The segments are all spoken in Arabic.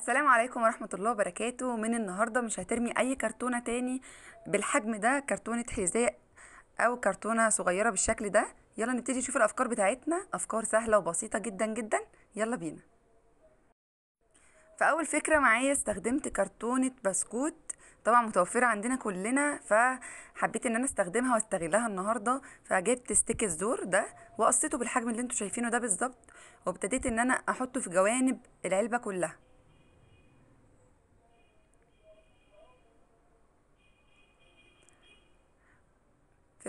السلام عليكم ورحمة الله وبركاته من النهاردة مش هترمي أي كرتونة تاني بالحجم ده كرتونة حذاء أو كرتونة صغيرة بالشكل ده يلا نبتدي نشوف الأفكار بتاعتنا أفكار سهلة وبسيطة جدا جدا يلا بينا فأول فكرة معايا استخدمت كرتونة بسكوت طبعا متوفرة عندنا كلنا فحبيت ان انا استخدمها واستغلها النهاردة فجبت ستيك الزور ده وقصيته بالحجم اللي انتوا شايفينه ده بالظبط وابتديت ان انا احطه في جوانب العلبة كلها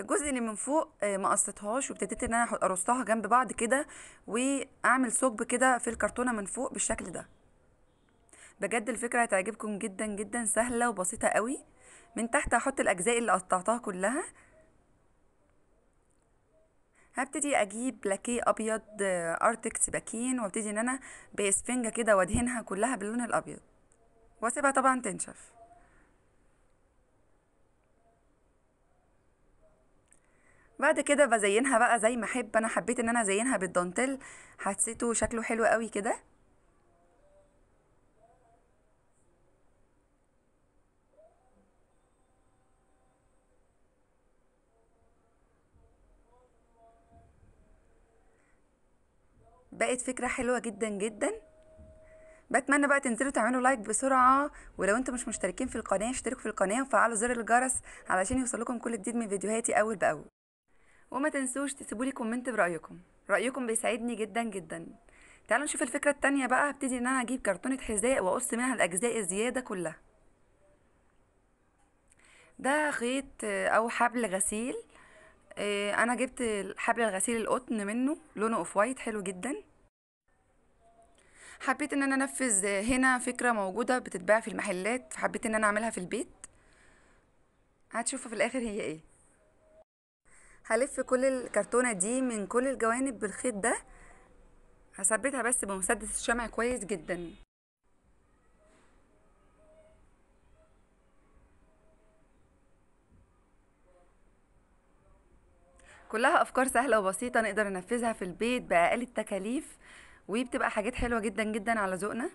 الجزء اللي من فوق آه، ما قصتهاش وابتديت ان انا ارصها جنب بعض كده واعمل ثقب كده في الكرتونه من فوق بالشكل ده بجد الفكره هتعجبكم جدا جدا سهله وبسيطه قوي من تحت هحط الاجزاء اللي قطعتها كلها هبتدي اجيب لاكيه ابيض آه، ارتكس باكين وابتدي ان انا باسفنجه كده وادهنها كلها باللون الابيض واسيبها طبعا تنشف بعد كده بزينها بقى زي ما احب انا حبيت ان انا ازينها بالدانتيل حسيته شكله حلو قوي كده بقت فكرة حلوة جدا جدا بتمنى بقى تنزلوا تعملوا لايك بسرعة ولو انتم مش مشتركين في القناة اشتركوا في القناة وفعلوا زر الجرس علشان يوصلكم كل جديد من فيديوهاتي اول باول وما تنسوش تسيبوا لي كومنت برايكم رايكم بيساعدني جدا جدا تعالوا نشوف الفكره التانية بقى هبتدي ان انا اجيب كرتونه حذاء واقص منها الاجزاء الزياده كلها ده خيط آه، او حبل غسيل آه، انا جبت حبل الغسيل القطن منه لونه اوف وايت حلو جدا حبيت ان انا انفذ هنا فكره موجوده بتتباع في المحلات حبيت ان انا اعملها في البيت هتشوفوا في الاخر هي ايه هلف كل الكرتونة دي من كل الجوانب بالخيط ده هثبتها بس بمسدس الشمع كويس جدا كلها افكار سهله وبسيطه نقدر ننفذها في البيت باقل التكاليف وبتبقى حاجات حلوه جدا جدا على ذوقنا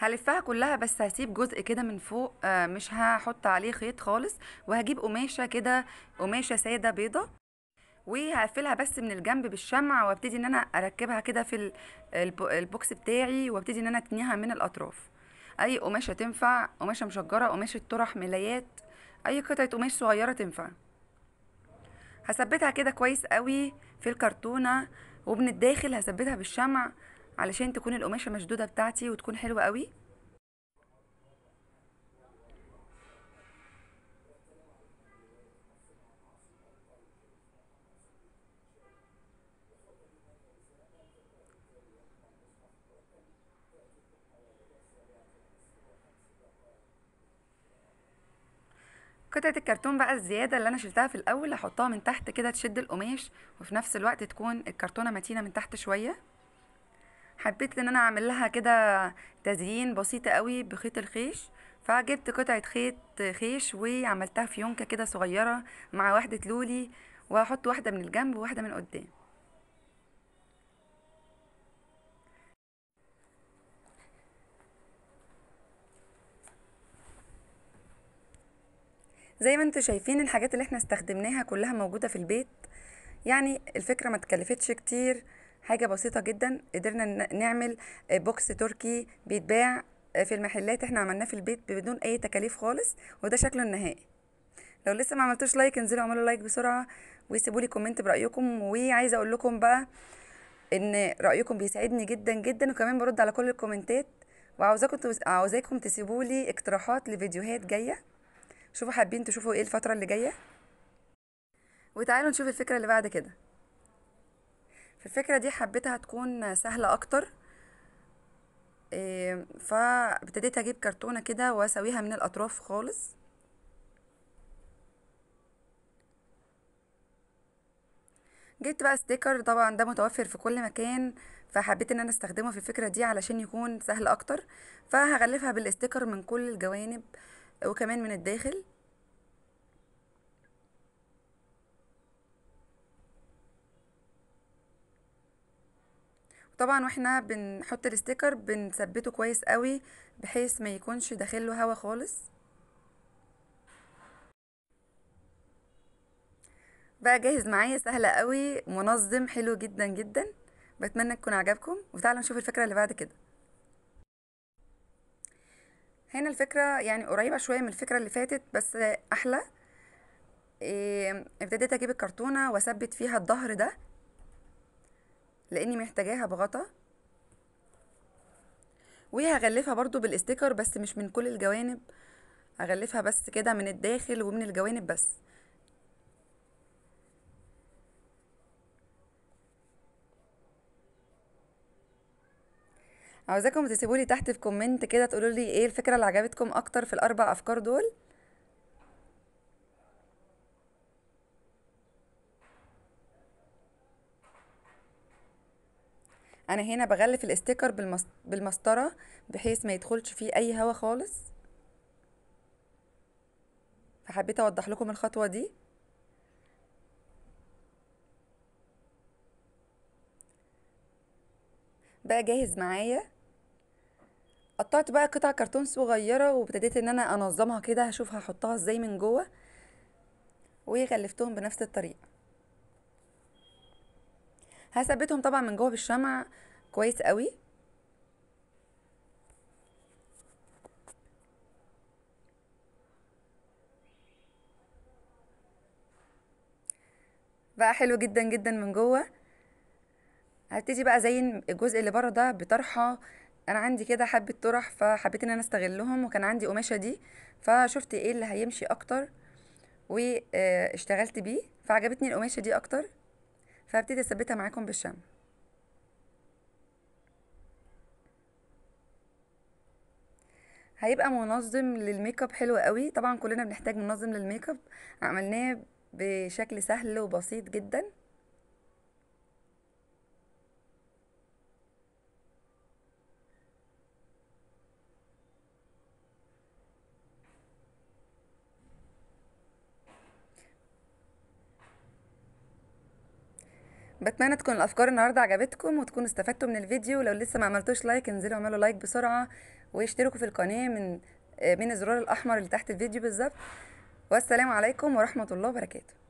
هلفها كلها بس هسيب جزء كده من فوق آه، مش هحط عليه خيط خالص وهجيب قماشه كده قماشه ساده بيضه وهقفلها بس من الجنب بالشمع وابتدي ان انا اركبها كده في البوكس بتاعي وابتدي ان انا اتنيها من الاطراف اي قماشه تنفع قماشه مشجره قماشه طرح ملايات اي قطعه قماش صغيره تنفع هثبتها كده كويس قوي في الكرتونه ومن الداخل هثبتها بالشمع علشان تكون القماشة مشدودة بتاعتي وتكون حلوة قوي قطعة الكرتون بقى الزيادة اللي أنا شلتها في الأول هحطها من تحت كده تشد القماش وفي نفس الوقت تكون الكرتونة متينة من تحت شوية حبيت ان انا اعمل لها كده تزيين بسيطة قوي بخيط الخيش فجبت قطعة خيط خيش وعملتها في يونكة كده صغيرة مع واحدة لولي وهحط واحدة من الجنب وواحدة من قدام زي ما انتوا شايفين الحاجات اللي احنا استخدمناها كلها موجودة في البيت يعني الفكرة ما تكلفتش كتير حاجه بسيطه جدا قدرنا نعمل آه، بوكس تركي بيتباع آه، في المحلات احنا عملناه في البيت بدون اي تكاليف خالص وده شكله النهائي لو لسه ما عملتوش لايك انزلوا اعملوا لايك بسرعه وسيبوا لي كومنت برايكم وعايزه اقول لكم بقى ان رايكم بيساعدني جدا جدا وكمان برد على كل الكومنتات وعاوزاكم عاوزاكم تسيبوا لي اقتراحات لفيديوهات جايه شوفوا حابين تشوفوا ايه الفتره اللي جايه وتعالوا نشوف الفكره اللي بعد كده الفكرة دي حبيتها تكون سهلة أكتر فابتديت أجيب كرتونة كده وأسويها من الأطراف خالص جبت بقى ستيكر طبعا ده متوفر في كل مكان فحبيت ان انا استخدمه في الفكره دي علشان يكون سهل اكتر فهغلفها بالاستيكر من كل الجوانب وكمان من الداخل طبعا واحنا بنحط الستيكر بنثبته كويس قوي بحيث ما يكونش داخله هوا خالص بقى جاهز معايا سهلة قوي منظم حلو جدا جدا بتمنى تكون عجبكم وتعالوا نشوف الفكرة اللي بعد كده هنا الفكرة يعني قريبة شوية من الفكرة اللي فاتت بس أحلى إيه، ابتديت أجيب الكرتونة وأثبت فيها الظهر ده لاني محتاجاها بغطا وهغلفها برضو بالاستيكر بس مش من كل الجوانب هغلفها بس كده من الداخل ومن الجوانب بس عاوزاكم تسيبولي تحت في كومنت كده تقولولي ايه الفكرة اللي عجبتكم اكتر في الاربع افكار دول انا هنا بغلف الاستيكر بالمسطره بحيث ما يدخلش فيه اي هوا خالص فحبيت اوضح لكم الخطوه دي بقى جاهز معايا قطعت بقى قطع كرتون صغيره وابتديت ان انا انظمها كده هشوف هحطها ازاي من جوه وغلفتهم بنفس الطريقه هثبتهم طبعا من جوه بالشمع كويس قوي بقى حلو جدا جدا من جوه هبتدي بقى ازين الجزء اللي بره ده بطرحه انا عندي كده حبه طرح فحبيت ان انا استغلهم وكان عندي قماشه دي فشفت ايه اللي هيمشي اكتر واشتغلت بيه فعجبتني القماشه دي اكتر فهبتدي اثبتها معاكم بالشمع هيبقى منظم للميك اب حلو قوي طبعا كلنا بنحتاج منظم للميك اب عملناه بشكل سهل وبسيط جدا بتمنى تكون الافكار النهارده عجبتكم وتكونوا استفدتوا من الفيديو لو لسه ما عملتوش لايك انزلوا اعملوا لايك بسرعه واشتركوا في القناه من آه، من الزرار الاحمر اللي تحت الفيديو بالظبط والسلام عليكم ورحمه الله وبركاته